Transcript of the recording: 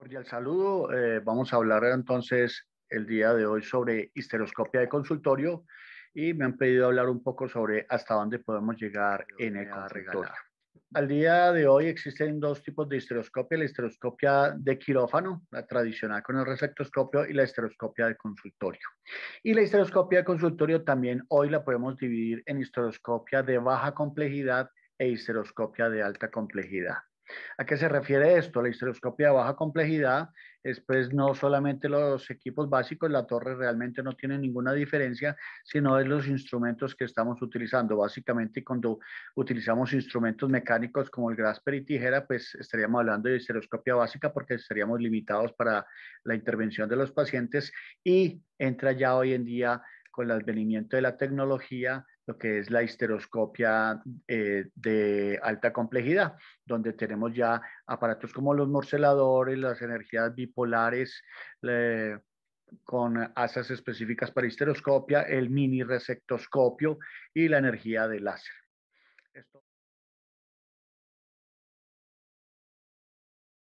El saludo. Eh, vamos a hablar entonces el día de hoy sobre histeroscopia de consultorio y me han pedido hablar un poco sobre hasta dónde podemos llegar en el consultorio. Al día de hoy existen dos tipos de histeroscopia, la histeroscopia de quirófano, la tradicional con el receptoscopio y la histeroscopia de consultorio. Y la histeroscopia de consultorio también hoy la podemos dividir en histeroscopia de baja complejidad e histeroscopia de alta complejidad. ¿A qué se refiere esto? La histeroscopia de baja complejidad es pues no solamente los equipos básicos, la torre realmente no tiene ninguna diferencia, sino es los instrumentos que estamos utilizando. Básicamente cuando utilizamos instrumentos mecánicos como el grasper y tijera, pues estaríamos hablando de histeroscopia básica porque estaríamos limitados para la intervención de los pacientes y entra ya hoy en día con el advenimiento de la tecnología, lo que es la histeroscopia eh, de alta complejidad, donde tenemos ya aparatos como los morceladores, las energías bipolares, con asas específicas para histeroscopia, el mini receptoscopio y la energía de láser. Esto...